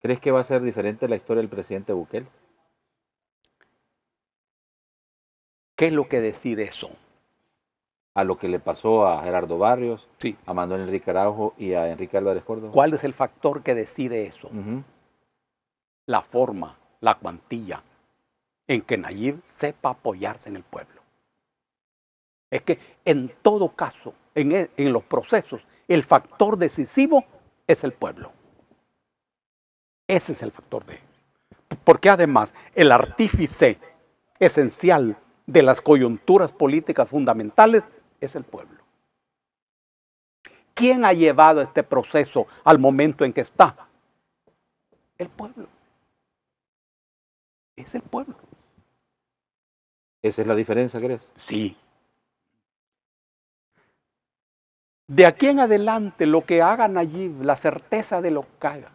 ¿Crees que va a ser diferente la historia del presidente Bukele? ¿Qué es lo que decide eso? A lo que le pasó a Gerardo Barrios, a Manuel Enrique Araujo y a Enrique Álvarez Córdoba. ¿Cuál es el factor que decide eso? La forma, la cuantía en que Nayib sepa apoyarse en el pueblo. Es que en todo caso, en e, los procesos, el factor decisivo es el pueblo. Ese es el factor D, Porque además el artífice esencial de las coyunturas políticas fundamentales es el pueblo. ¿Quién ha llevado este proceso al momento en que está? El pueblo. Es el pueblo. ¿Esa es la diferencia, crees? Sí. De aquí en adelante, lo que haga Nayib, la certeza de lo que haga,